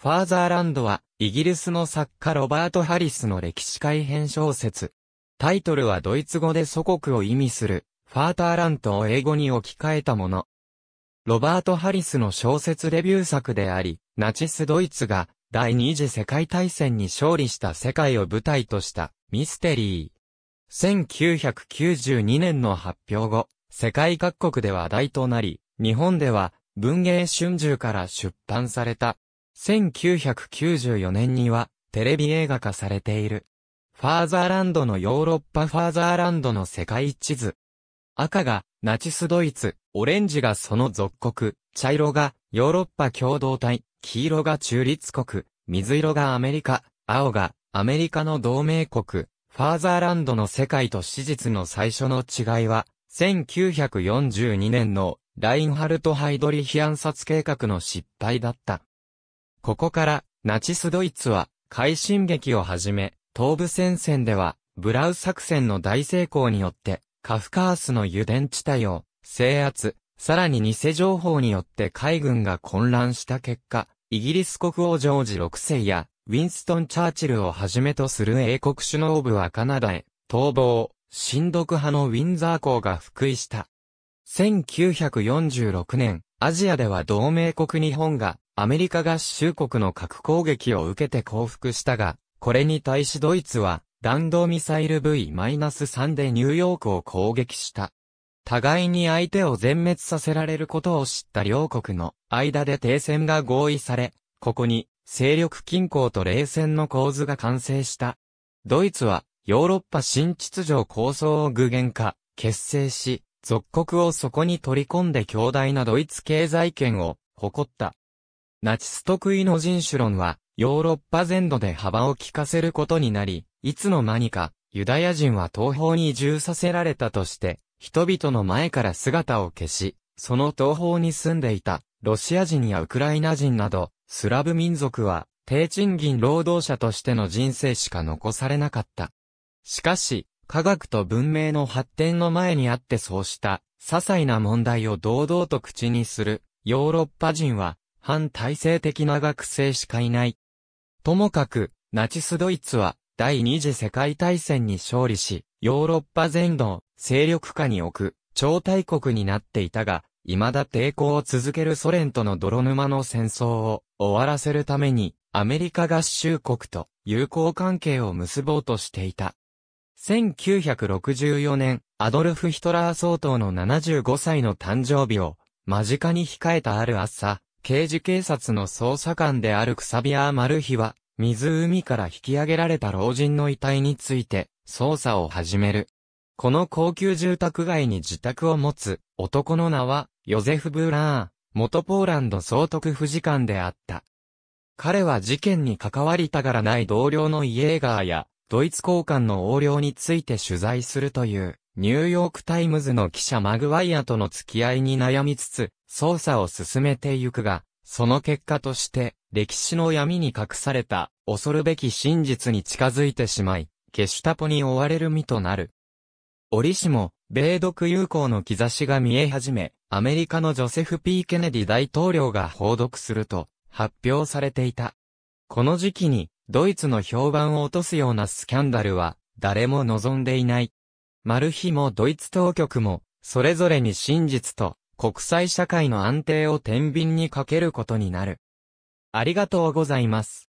ファーザーランドは、イギリスの作家ロバート・ハリスの歴史改編小説。タイトルはドイツ語で祖国を意味する、ファーターラントを英語に置き換えたもの。ロバート・ハリスの小説デビュー作であり、ナチスドイツが第二次世界大戦に勝利した世界を舞台としたミステリー。1992年の発表後、世界各国で話題となり、日本では文芸春秋から出版された。1994年にはテレビ映画化されている。ファーザーランドのヨーロッパファーザーランドの世界地図。赤がナチスドイツ、オレンジがその属国、茶色がヨーロッパ共同体、黄色が中立国、水色がアメリカ、青がアメリカの同盟国、ファーザーランドの世界と史実の最初の違いは、1942年のラインハルト・ハイドリヒ暗殺計画の失敗だった。ここから、ナチスドイツは、快進撃をはじめ、東部戦線では、ブラウ作戦の大成功によって、カフカースの油田地帯を制圧、さらに偽情報によって海軍が混乱した結果、イギリス国王ジョージ6世や、ウィンストン・チャーチルをはじめとする英国首脳部はカナダへ、逃亡、親独派のウィンザー公が復位した。1946年、アジアでは同盟国日本がアメリカ合衆国の核攻撃を受けて降伏したが、これに対しドイツは、弾道ミサイル V-3 でニューヨークを攻撃した。互いに相手を全滅させられることを知った両国の間で停戦が合意され、ここに勢力均衡と冷戦の構図が完成した。ドイツはヨーロッパ新秩序構想を具現化、結成し、属国をそこに取り込んで強大なドイツ経済圏を誇った。ナチス得意の人種論は、ヨーロッパ全土で幅を利かせることになり、いつの間にか、ユダヤ人は東方に移住させられたとして、人々の前から姿を消し、その東方に住んでいた、ロシア人やウクライナ人など、スラブ民族は、低賃金労働者としての人生しか残されなかった。しかし、科学と文明の発展の前にあってそうした、些細な問題を堂々と口にする、ヨーロッパ人は、反体制的な学生しかいない。ともかく、ナチスドイツは、第二次世界大戦に勝利し、ヨーロッパ全土を勢力下に置く、超大国になっていたが、未だ抵抗を続けるソ連との泥沼の戦争を終わらせるために、アメリカ合衆国と友好関係を結ぼうとしていた。1964年、アドルフ・ヒトラー総統の75歳の誕生日を間近に控えたある朝、刑事警察の捜査官であるクサビアー・マルヒは、湖から引き上げられた老人の遺体について、捜査を始める。この高級住宅街に自宅を持つ、男の名は、ヨゼフ・ブーラー、元ポーランド総督府次官であった。彼は事件に関わりたがらない同僚のイエーガーや、ドイツ交換の横領について取材するという、ニューヨークタイムズの記者マグワイアとの付き合いに悩みつつ、捜査を進めてゆくが、その結果として、歴史の闇に隠された、恐るべき真実に近づいてしまい、ゲシュタポに追われる身となる。折しも、米独友好の兆しが見え始め、アメリカのジョセフ・ P・ ケネディ大統領が報読すると、発表されていた。この時期に、ドイツの評判を落とすようなスキャンダルは、誰も望んでいない。マルヒもドイツ当局も、それぞれに真実と国際社会の安定を天秤にかけることになる。ありがとうございます。